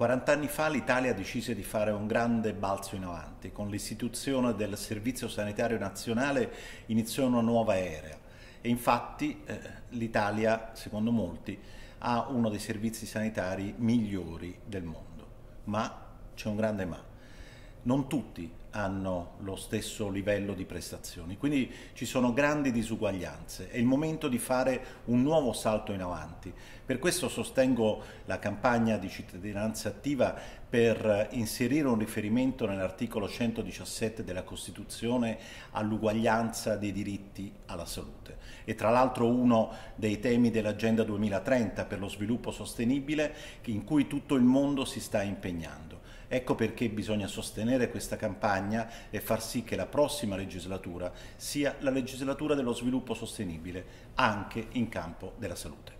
40 anni fa l'Italia decise di fare un grande balzo in avanti. Con l'istituzione del Servizio Sanitario Nazionale iniziò una nuova era e infatti eh, l'Italia, secondo molti, ha uno dei servizi sanitari migliori del mondo. Ma c'è un grande ma non tutti hanno lo stesso livello di prestazioni, quindi ci sono grandi disuguaglianze, è il momento di fare un nuovo salto in avanti. Per questo sostengo la campagna di cittadinanza attiva per inserire un riferimento nell'articolo 117 della Costituzione all'uguaglianza dei diritti alla salute. E tra l'altro uno dei temi dell'Agenda 2030 per lo sviluppo sostenibile in cui tutto il mondo si sta impegnando. Ecco perché bisogna sostenere questa campagna e far sì che la prossima legislatura sia la legislatura dello sviluppo sostenibile, anche in campo della salute.